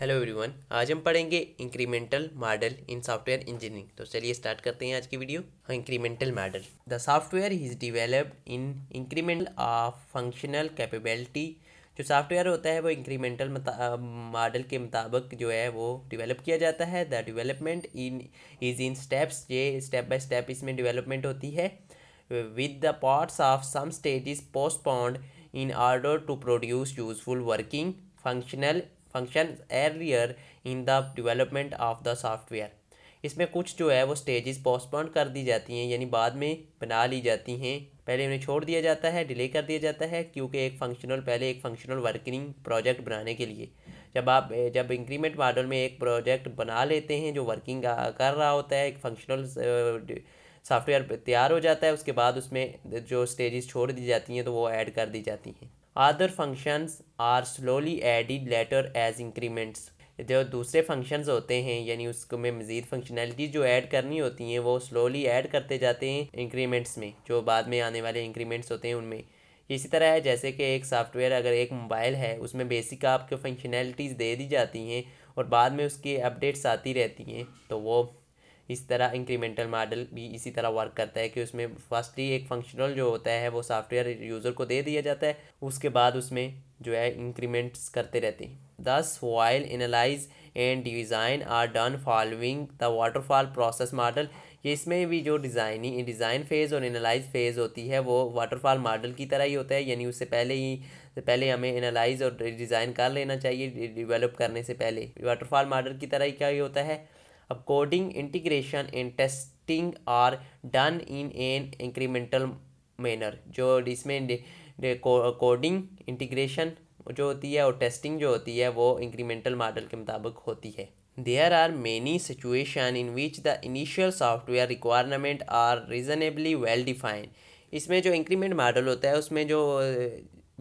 Hello everyone आज हम पढ़ेंगे incremental model in software engineering तो चलिए स्टार्ट करते हैं आज की video incremental model the software is developed in incremental of functional capability जो सॉफ्टवेयर होता है वो इंक्रीमेंटल मॉडल के मुताबिक जो है वो डेवलप किया जाता है the development in is in steps ये स्टेप बाई स्टेप इसमें डिवेलपमेंट होती है with the parts of some stage is postponed in order to produce useful working functional function earlier in the development of the software इसमें कुछ जो है वो stages postpone कर दी जाती हैं यानी बाद में बना ली जाती हैं पहले उन्हें छोड़ दिया जाता है डिले कर दिया जाता है क्योंकि एक फंक्शनल पहले एक फंक्शनल वर्किंग प्रोजेक्ट बनाने के लिए जब आप जब इंक्रीमेंट मॉडल में एक प्रोजेक्ट बना लेते हैं जो वर्किंग कर रहा होता है एक फंक्शनल सॉफ्टवेयर तैयार हो जाता है उसके बाद उसमें जो स्टेजेस छोड़ दी जाती हैं तो वो ऐड कर दी जाती हैं other functions are slowly added later as increments जो दूसरे फंक्शंस होते हैं यानी उसको में मज़ीद फंक्शनैलिटी जो ऐड करनी होती हैं वो स्लोली ऐड करते जाते हैं इंक्रीमेंट्स में जो बाद में आने वाले इंक्रीमेंट्स होते हैं उनमें इसी तरह है जैसे कि एक सॉफ्टवेयर अगर एक मोबाइल है उसमें बेसिक आपको फंक्शनैलिटीज़ दे दी जाती हैं और बाद में उसकी अपडेट्स आती रहती हैं तो वो इस तरह इंक्रीमेंटल मॉडल भी इसी तरह वर्क करता है कि उसमें फर्स्टली एक फंक्शनल जो होता है वो सॉफ्टवेयर यूज़र को दे दिया जाता है उसके बाद उसमें जो है इंक्रीमेंट्स करते रहते हैं thus while analyse and design are done following the waterfall process model ये इसमें भी जो डिज़ाइनिंग डिज़ाइन फेज़ और एनालाइज फेज़ होती है वो वाटरफॉल मॉडल की तरह ही होता है यानी उससे पहले ही पहले हमें एनालाइज और डिज़ाइन कर लेना चाहिए डिवेलप करने से पहले वाटरफॉल मॉडल की तरह ही क्या ही होता है according integration in testing are done in an incremental manner जो इसमें कोडिंग इंटीग्रेशन जो होती है और टेस्टिंग जो होती है वो इंक्रीमेंटल मॉडल के मुताबिक होती है there are many situation in which the initial software requirement are reasonably well defined इसमें जो इंक्रीमेंट मॉडल होता है उसमें जो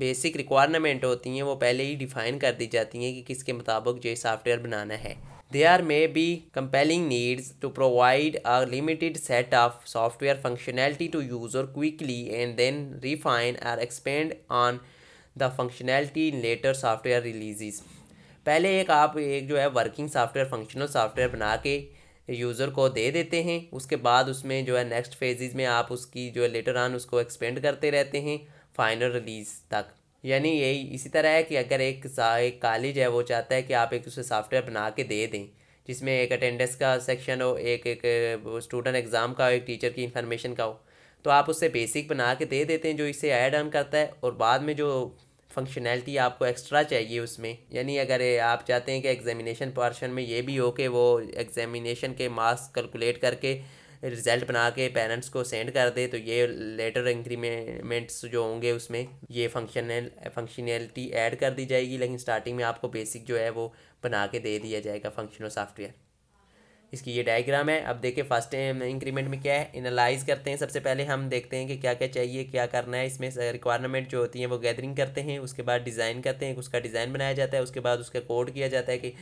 बेसिक रिक्वायरमेंट होती हैं वो पहले ही डिफ़ाइन कर दी जाती हैं कि किसके मुताबिक जो सॉफ्टवेयर बनाना है There may be compelling needs to provide a limited set of software functionality to user quickly and then refine or expand on the functionality in later software releases. पहले एक आप एक जो है वर्किंग सॉफ्टवेयर फंक्शनल सॉफ्टवेयर बना के user को दे देते हैं उसके बाद उसमें जो है नेक्स्ट फेजेस में आप उसकी जो है लेटर ऑन उसको एक्सपेंड करते रहते हैं फाइनल रिलीज़ तक यानी यही इसी तरह है कि अगर एक एक कॉलेज है वो चाहता है कि आप एक उसे सॉफ्टवेयर बना के दे दें जिसमें एक अटेंडेंस का सेक्शन हो एक एक स्टूडेंट एग्ज़ाम का हो एक टीचर की इंफॉर्मेशन का हो तो आप उससे बेसिक बना के दे देते हैं जो इसे ऐड ऑन करता है और बाद में जो फंक्शनैलिटी आपको एक्स्ट्रा चाहिए उसमें यानी अगर आप चाहते हैं कि एग्जामिनेशन पोर्शन में ये भी हो कि वो एग्जामिनेशन के मार्क्स कैलकुलेट करके रिजल्ट बना के पेरेंट्स को सेंड कर दे तो ये लेटर इंक्रीमेंट्स जो होंगे उसमें ये फंक्शनल फंक्शनैलिटी ऐड कर दी जाएगी लेकिन स्टार्टिंग में आपको बेसिक जो है वो बना के दे दिया जाएगा फंक्शनल सॉफ्टवेयर इसकी ये डायग्राम है अब देखिए फर्स्ट इंक्रीमेंट um, में क्या है एनालाइज करते हैं सबसे पहले हम देखते हैं कि क्या क्या चाहिए क्या करना है इसमें रिक्वायरमेंट जो होती है वो गैदरिंग करते हैं उसके बाद डिज़ाइन करते हैं उसका डिज़ाइन बनाया जाता है उसके बाद उसका कोड किया जाता है कि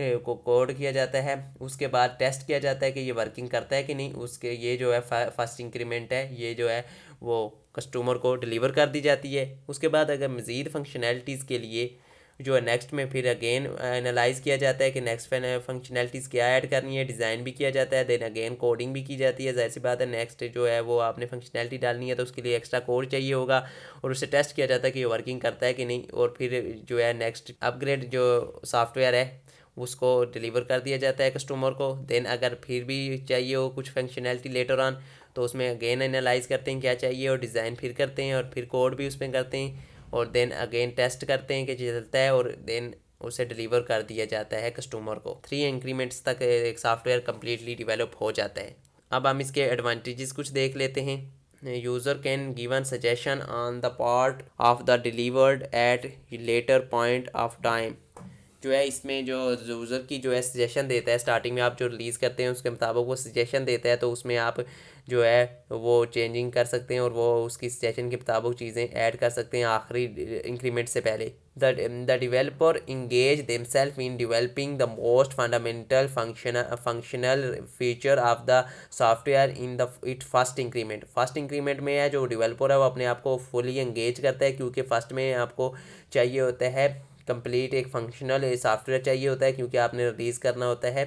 को कोड किया जाता है उसके बाद टेस्ट किया जाता है कि ये वर्किंग करता है कि नहीं उसके ये जो है फर्स्ट इंक्रीमेंट है ये जो है वो कस्टमर को डिलीवर कर दी जाती है उसके बाद अगर मज़ीद फंक्शनैलिटीज़ के लिए जो है नेक्स्ट में फिर अगेन एनालाइज किया जाता है कि नेक्स्ट फंक्शनैलिटीज़ क्या ऐड करनी है डिज़ाइन भी किया जाता है देन अगेन कोडिंग भी की जाती है जाहिर सी बात है नेक्स्ट जो है वो आपने फंक्शनैलिटी डालनी है तो उसके लिए एक्स्ट्रा कोड चाहिए होगा और उसे टेस्ट किया जाता है कि ये वर्किंग करता है कि नहीं और फिर जो है नेक्स्ट अपग्रेड जो सॉफ्टवेयर है उसको डिलीवर कर दिया जाता है कस्टमर को देन अगर फिर भी चाहिए हो कुछ फंक्शनैलिटी लेटर ऑन तो उसमें अगेन एनालाइज करते हैं क्या चाहिए और डिज़ाइन फिर करते हैं और फिर कोड भी उसमें करते हैं और देन अगेन टेस्ट करते हैं कि चलता है और देन उसे डिलीवर कर दिया जाता है कस्टमर को थ्री इंक्रीमेंट्स तक एक सॉफ्टवेयर कम्प्लीटली डिवेलप हो जाता है अब हम इसके एडवांटेजेस कुछ देख लेते हैं user can given suggestion on the part of the delivered at later point of time जो है इसमें जो यूज़र की जो है सजेशन देता है स्टार्टिंग में आप जो रिलीज़ करते हैं उसके मुताबिक वो सजेशन देता है तो उसमें आप जो है वो चेंजिंग कर सकते हैं और वो उसकी सजेशन के मुताबिक चीज़ें ऐड कर सकते हैं आखिरी इंक्रीमेंट से पहले the developer engage themselves in developing the most fundamental function functional feature of the software in the it first increment first increment में है जो डिवेलपर है वो अपने आप को फुली इंगेज करता है क्योंकि फर्स्ट में आपको चाहिए होता है कंप्लीट एक फंक्शनल सॉफ्टवेयर eh, चाहिए होता है क्योंकि आपने रिलीज़ करना होता है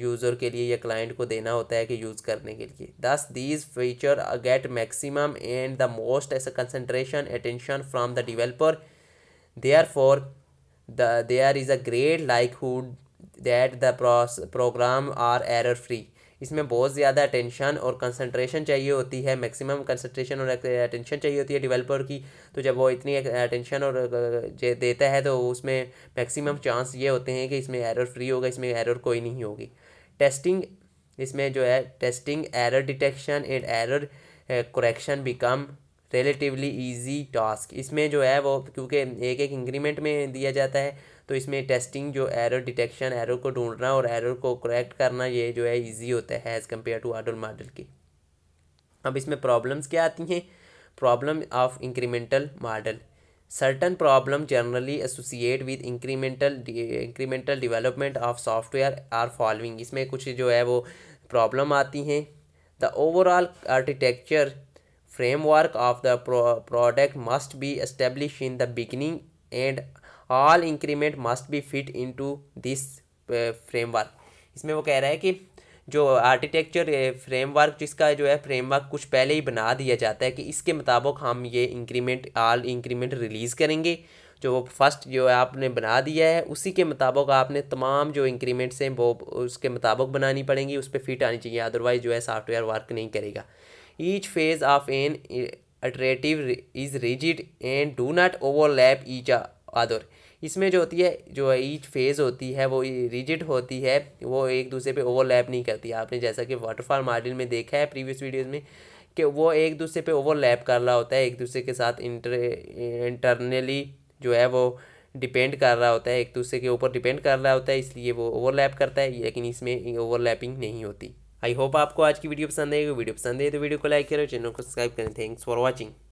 यूज़र eh, के लिए या क्लाइंट को देना होता है कि यूज़ करने के लिए thus these feature get maximum and the most as concentration attention from the developer are for the they are is a great likelihood that the program are error free इसमें बहुत ज़्यादा अटेंशन और concentration चाहिए होती है maximum concentration और attention चाहिए होती है डेवलपर की तो जब वो इतनी अटेंशन और देता है तो उसमें मैक्सिमम चांस ये होते हैं कि इसमें एरर फ्री होगा इसमें एरर कोई नहीं होगी टेस्टिंग इसमें जो है testing error detection and error correction become relatively easy task इसमें जो है वो क्योंकि एक एक इंक्रीमेंट में दिया जाता है तो इसमें टेस्टिंग जो एरर डिटेक्शन एरर को ढूंढना और एरर को करेक्ट करना ये जो है ईजी होता है as compare to other model की अब इसमें प्रॉब्लम्स क्या आती हैं problem of incremental model certain problem generally associate with incremental incremental development of software are following इसमें कुछ जो है वो प्रॉब्लम आती हैं the overall architecture framework of the product must be establish in the the and all increment must be fit into this framework इसमें वो कह रहा है कि जो आर्किटेक्चर फ्रेमवर्क uh, जिसका जो है फ्रेमवर्क कुछ पहले ही बना दिया जाता है कि इसके मुताबिक हम ये इंक्रीमेंट आल इंक्रीमेंट रिलीज़ करेंगे जो वो फर्स्ट जो है आपने बना दिया है उसी के मुताबिक आपने तमाम जो इंक्रीमेंट्स हैं वो उसके मुताबिक बनानी पड़ेंगी उस पर फिट आनी चाहिए अदरवाइज़ जो है सॉफ्टवेयर वर्क नहीं करेगा each phase of an iterative is rigid and do not overlap each other इसमें जो होती है जो ईच फेज़ होती है वो रिजिड होती है वो एक दूसरे पे ओवरलैप नहीं करती आपने जैसा कि वाटरफॉल मॉडल में देखा है प्रीवियस वीडियोज़ में कि वो एक दूसरे पे ओवरलैप कर रहा होता है एक दूसरे के साथ इंटर इंटरनली जो है वो डिपेंड कर रहा होता है एक दूसरे के ऊपर डिपेंड कर रहा होता है इसलिए वो ओवरलैप करता है लेकिन इसमें ओवरलैपिंग नहीं होती आई होप आपको आज की वीडियो पसंद आएगी वीडियो पसंद आई तो वीडियो को लाइक करें चैनल को सब्सक्राइब करें थैंक्स फॉर वॉचिंग